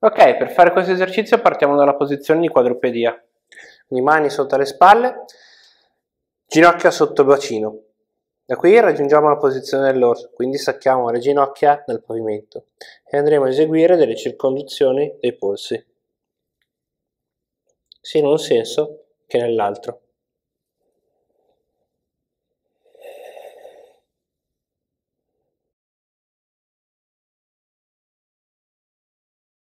Ok, per fare questo esercizio partiamo dalla posizione di quadrupedia. Le mani sotto le spalle, ginocchia sotto il bacino. Da qui raggiungiamo la posizione dell'orso, quindi sacchiamo le ginocchia dal pavimento e andremo a eseguire delle circonduzioni dei polsi, sia in un senso che nell'altro.